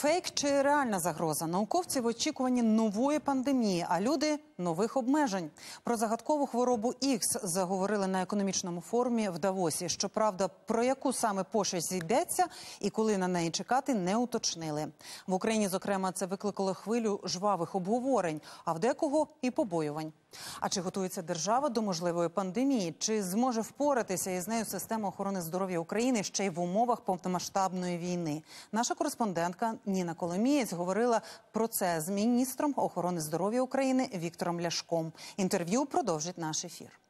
Фейк чи реальна загроза науковці в очікуванні нової пандемії, а люди нових обмежень. Про загадкову хворобу Ікс заговорили на економічному форумі в Давосі. Щоправда, про яку саме пошесть йдеться і коли на неї чекати, не уточнили в Україні. Зокрема, це викликало хвилю жвавих обговорень, а в декого і побоювань. А чи готується держава до можливої пандемії? Чи зможе впоратися із нею система охорони здоров'я України ще й в умовах повномасштабної війни? Наша кореспондентка Ніна Коломієць говорила про це з міністром охорони здоров'я України Віктором Ляшком. Інтерв'ю продовжить наш ефір.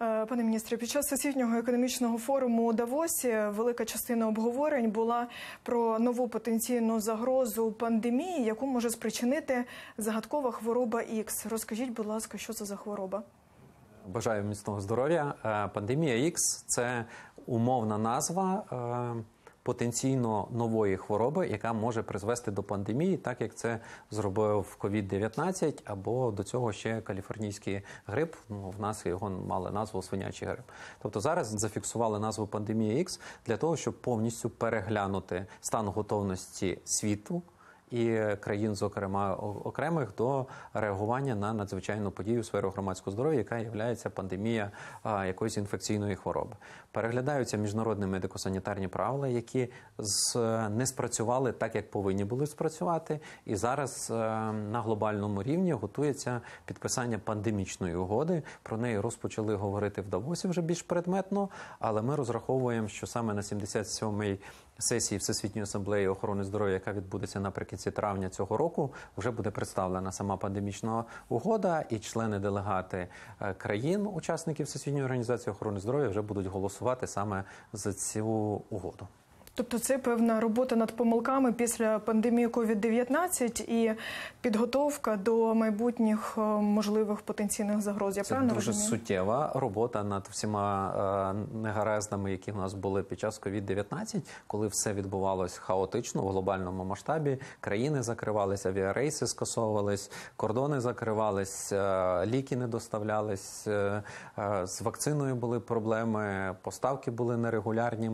Е, пане міністре, під час сусіднього економічного форуму у Давосі велика частина обговорень була про нову потенційну загрозу пандемії, яку може спричинити загадкова хвороба X. Розкажіть, будь ласка, що це за хвороба? Бажаю міцного здоров'я. Е, пандемія X це умовна назва. Е, потенційно нової хвороби, яка може призвести до пандемії, так як це зробив COVID-19 або до цього ще каліфорнійський грип. Ну, в нас його мали назву свинячий грип. Тобто зараз зафіксували назву пандемія X для того, щоб повністю переглянути стан готовності світу і країн, зокрема окремих, до реагування на надзвичайну подію в сфері громадського здоров'я, яка є пандемія якоїсь інфекційної хвороби. Переглядаються міжнародні медико-санітарні правила, які не спрацювали так, як повинні були спрацювати, і зараз е, на глобальному рівні готується підписання пандемічної угоди. Про неї розпочали говорити в Давосі вже більш предметно, але ми розраховуємо, що саме на 77-й сесії Всесвітньої асамблеї охорони здоров'я, яка відбудеться наприкінці травня цього року, вже буде представлена сама пандемічна угода, і члени делегати е, країн-учасників Всесвітньої організації охорони здоров'я вже будуть голосувати саме за цю угоду. Тобто це певна робота над помилками після пандемії COVID-19 і підготовка до майбутніх е, можливих потенційних загроз. Я це дуже розумію? суттєва робота над всіма е, негарезнами, які в нас були під час COVID-19, коли все відбувалось хаотично в глобальному масштабі. Країни закривалися, авіарейси скасовувались, кордони закривались, е, ліки не доставлялись з вакциною. Були проблеми, поставки були нерегулярні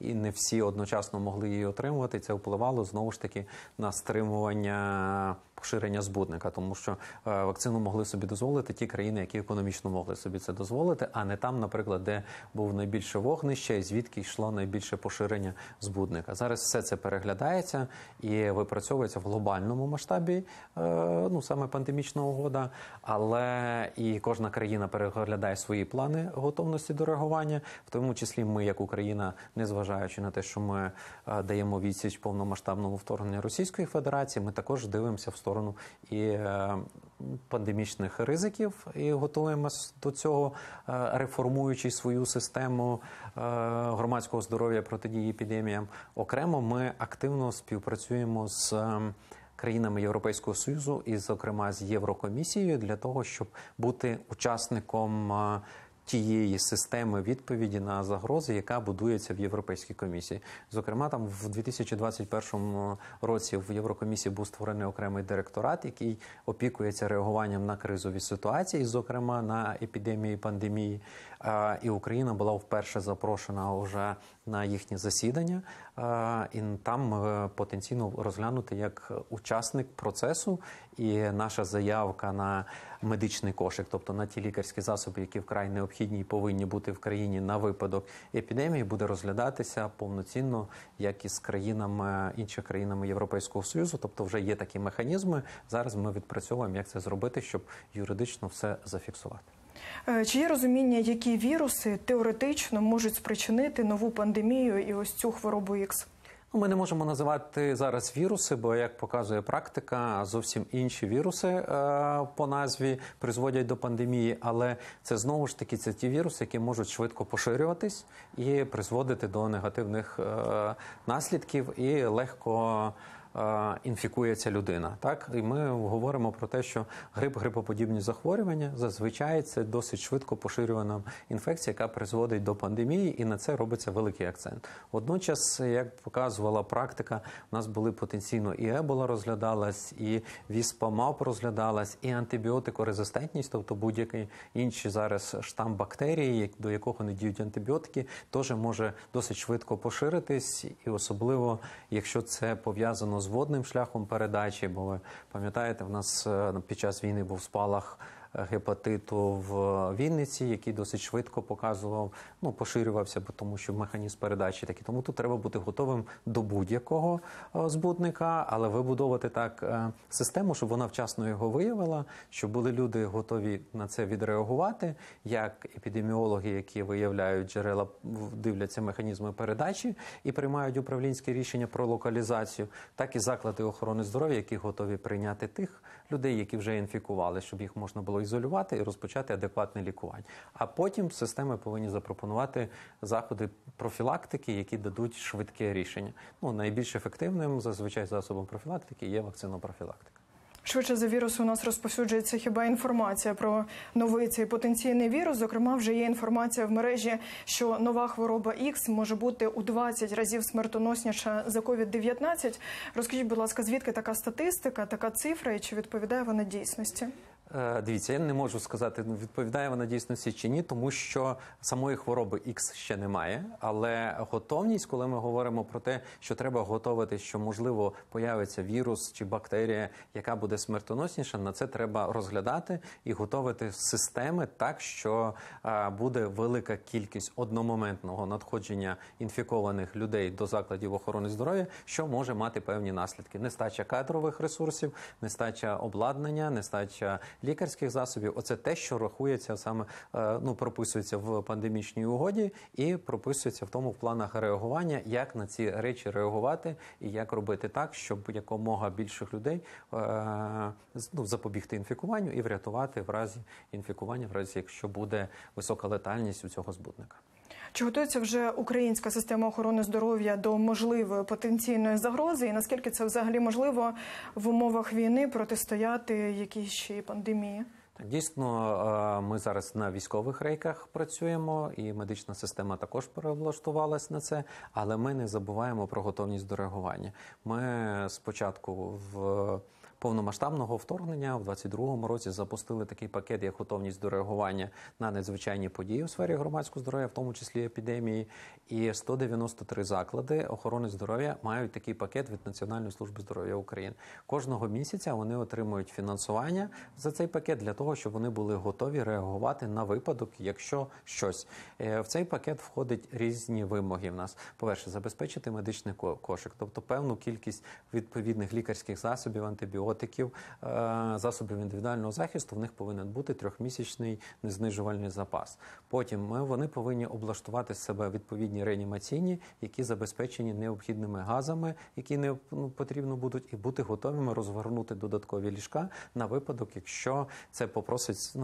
і не всі одночасно могли її отримувати. Це впливало знову ж таки на стримування поширення збудника, тому що е, вакцину могли собі дозволити ті країни, які економічно могли собі це дозволити, а не там, наприклад, де був найбільше вогнище, і звідки йшло найбільше поширення збудника. Зараз все це переглядається і випрацьовується в глобальному масштабі, е, ну саме пандемічна угода, але і кожна країна переглядає свої плани готовності до реагування, в тому числі ми, як Україна, незважаючи на те, що ми е, даємо відсіч повномасштабному вторгненню Російської Федерації, ми також дивимося в сторону сторону і е, пандемічних ризиків, і готуємось до цього, е, реформуючи свою систему е, громадського здоров'я протидії епідеміям. Окремо, ми активно співпрацюємо з. Країнами Європейського союзу і, зокрема, з Єврокомісією для того, щоб бути учасником тієї системи відповіді на загрози, яка будується в Європейській комісії. Зокрема, там в 2021 році в Єврокомісії був створений окремий директорат, який опікується реагуванням на кризові ситуації, зокрема на епідемії пандемії. І Україна була вперше запрошена вже на їхнє засідання, і там е, потенційно розглянути як учасник процесу, і наша заявка на медичний кошик, тобто на ті лікарські засоби, які вкрай необхідні і повинні бути в країні на випадок епідемії, буде розглядатися повноцінно, як і з країнами інших країнами Європейського союзу. Тобто, вже є такі механізми. Зараз ми відпрацьовуємо, як це зробити, щоб юридично все зафіксувати. Е, чи є розуміння, які віруси теоретично можуть спричинити нову пандемію і ось цю хворобу Ікс? Ну, ми не можемо називати зараз віруси, бо як показує практика, зовсім інші віруси е, по назві призводять до пандемії, але це знову ж таки це ті віруси, які можуть швидко поширюватись і призводити до негативних е, наслідків і легко. Е, інфікується людина. Так і ми говоримо про те, що грип, грипоподібні захворювання зазвичай це досить швидко поширювана інфекція, яка призводить до пандемії, і на це робиться великий акцент. Водночас, як показувала практика, у нас були потенційно і ебола розглядалась, і віспа розглядалась, і антибіотикорезистентність, тобто будь-який інший зараз штам бактерії, до якого не діють антибіотики, теж може досить швидко поширитись, і особливо якщо це пов'язано з розводним шляхом передачі. Бо ви пам'ятаєте, в нас е, під час війни був спалах гепатиту в Вінниці, який досить швидко показував, ну поширювався, бо тому що механізм передачі такий. Тому тут треба бути готовим до будь-якого е, збутника, але вибудовувати так е, систему, щоб вона вчасно його виявила, щоб були люди готові на це відреагувати, як епідеміологи, які виявляють джерела, дивляться механізми передачі і приймають управлінські рішення про локалізацію, так і заклади охорони здоров'я, які готові прийняти тих людей, які вже інфікували, щоб їх можна було проізолювати і розпочати адекватне лікування. А потім системи повинні запропонувати заходи профілактики, які дадуть швидке рішення. Ну найбільш ефективним зазвичай засобом профілактики є вакцинопрофілактика. Швидше за вірус у нас розповсюджується хіба інформація про новий цей потенційний вірус. Зокрема, вже є інформація в мережі, що нова хвороба X може бути у 20 разів смертоносніша за covid 19 Розкажіть, будь ласка, звідки така статистика, така цифра, і чи відповідає вона дійсності? Е, дивіться, я не можу сказати, ну, відповідає вона дійсності чи ні, тому що самої хвороби X ще немає. Але готовність, коли ми говоримо про те, що треба готувати, що можливо появиться вірус чи бактерія, яка буде смертоносніша, на це треба розглядати і готувати системи так, що е, буде велика кількість одномоментного надходження інфікованих людей до закладів охорони здоров'я, що може мати певні наслідки: нестача кадрових ресурсів, нестача обладнання, нестача лікарських засобів. Оце те, що рахується саме е, ну прописується в пандемічній угоді, і прописується в тому в планах реагування, як на ці речі реагувати і як робити так, щоб якомога більших людей е, ну, запобігти інфікуванню і врятувати в разі інфікування, в разі якщо буде висока летальність у цього збудника. Чи готується вже українська система охорони здоров'я до можливої потенційної загрози? І наскільки це взагалі можливо в умовах війни протистояти якійсь ще пандемії? Так, дійсно, е, ми зараз на військових рейках працюємо, і медична система також перевлаштувалась на це, але ми не забуваємо про готовність до реагування. Ми спочатку в повномасштабного вторгнення в 22-му році запустили такий пакет, як готовність до реагування на надзвичайні події у сфері громадського здоров'я, в тому числі епідемії. І 193 заклади охорони здоров'я мають такий пакет від Національної служби здоров'я України. Кожного місяця вони отримують фінансування за цей пакет для того, щоб вони були готові реагувати на випадок, якщо щось е, в цей пакет входить різні вимоги. В нас по перше, забезпечити медичний кошик, тобто певну кількість відповідних лікарських засобів, антибіотиків, наркотиків, е, засобів індивідуального захисту в них повинен бути трьохмісячний незнижувальний запас. Потім вони повинні облаштувати з себе відповідні реанімаційні, які забезпечені необхідними газами, які не ну, потрібно будуть, і бути готовими розгорнути додаткові ліжка на випадок, якщо це попросить е,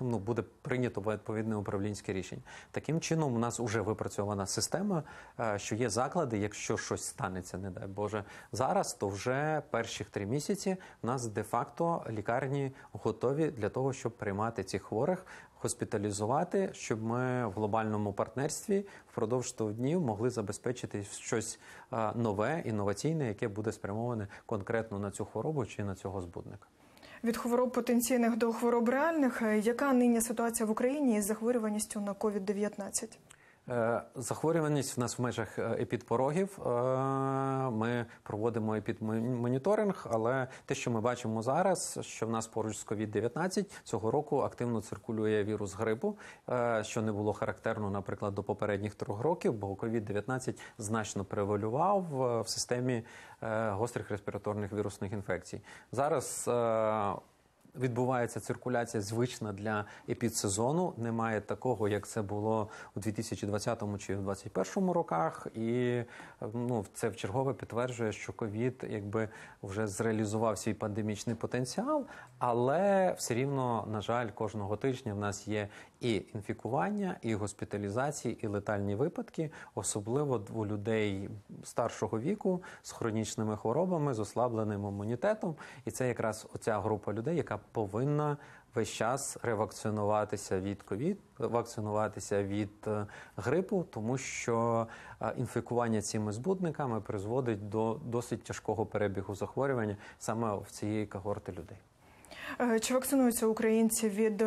ну буде прийнято відповідне управлінське рішення. Таким чином у нас вже випрацьована система, е, що є заклади, якщо щось станеться, не дай Боже зараз, то вже перших три місяці місяці в нас де-факто лікарні готові для того, щоб приймати цих хворих, госпіталізувати, щоб ми в глобальному партнерстві впродовж 100 днів могли забезпечити щось е, нове, інноваційне, яке буде спрямоване конкретно на цю хворобу чи на цього збудника. Від хвороб потенційних до хвороб реальних, е, яка нині ситуація в Україні із захворюваністю на COVID-19? Е, захворюваність в нас в межах е, епідпорогів. Е, ми проводимо епідмоніторинг, але те, що ми бачимо зараз, що в нас поруч з covid 19 цього року активно циркулює вірус грипу, що не було характерно, наприклад, до попередніх трьох років, бо covid 19 значно превалював в системі гострих респіраторних вірусних інфекцій. Зараз відбувається циркуляція звична для епідсезону. Немає такого, як це було у 2020 чи 2021 роках, і ну це в чергове підтверджує, що ковід якби вже зреалізував свій пандемічний потенціал, але все рівно, на жаль, кожного тижня в нас є і інфікування, і госпіталізації, і летальні випадки, особливо у людей старшого віку з хронічними хворобами, з ослабленим імунітетом, і це якраз оця група людей, яка повинна весь час ревакцинуватися від ковід, вакцинуватися від е, грипу, тому що е, інфікування цими збудниками призводить до досить тяжкого перебігу захворювання саме в цієї когорти людей. Е, чи вакцинуються українці від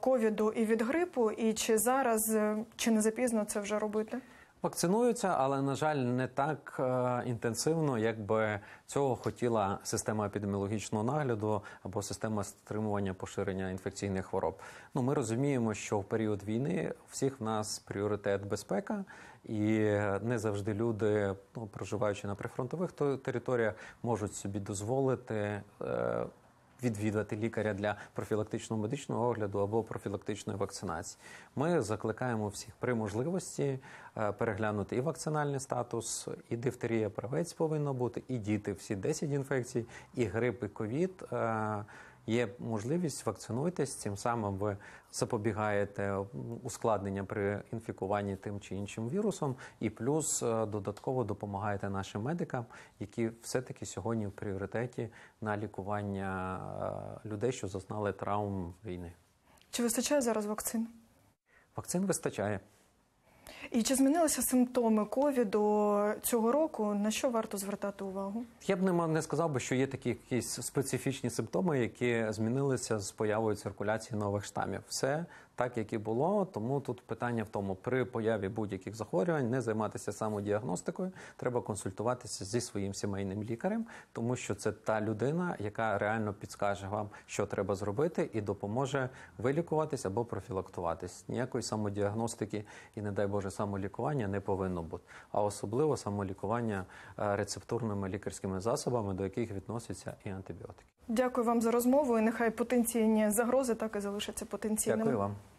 ковіду і від грипу? І чи зараз чи не запізно це вже робити? Вакцинуються, але на жаль, не так е, інтенсивно, як би цього хотіла система епідеміологічного нагляду або система стримування поширення інфекційних хвороб. Ну ми розуміємо, що в період війни всіх в нас пріоритет безпека, і не завжди люди, ну проживаючи на прифронтових територіях, можуть собі дозволити. Е, відвідувати лікаря для профілактичного медичного огляду або профілактичної вакцинації. Ми закликаємо всіх при можливості е, переглянути і вакцинальний статус, і дифтерія правець повинна бути, і діти всі 10 інфекцій, і грип, і ковід. Е, є можливість вакцинуйтесь, тим самим ви запобігаєте ускладнення при інфікуванні тим чи іншим вірусом, і плюс е, додатково допомагаєте нашим медикам, які все-таки сьогодні в пріоритеті на лікування е, людей, що зазнали травм війни. Чи вистачає зараз вакцин? Вакцин вистачає. І чи змінилися симптоми ковіду цього року? На що варто звертати увагу? Я б не не сказав би, що є такі якісь специфічні симптоми, які змінилися з появою циркуляції нових штамів. Все так як і було. Тому тут питання в тому, при появі будь-яких захворювань не займатися самодіагностикою, треба консультуватися зі своїм сімейним лікарем, тому що це та людина, яка реально підскаже вам, що треба зробити, і допоможе вилікуватись або профілактуватись. Ніякої самодіагностики і, не дай Боже, самолікування не повинно бути, а особливо самолікування е, рецептурними лікарськими засобами, до яких відносяться і антибіотики. Дякую вам за розмову. і Нехай потенційні загрози так і залишаться потенційними. Дякую вам.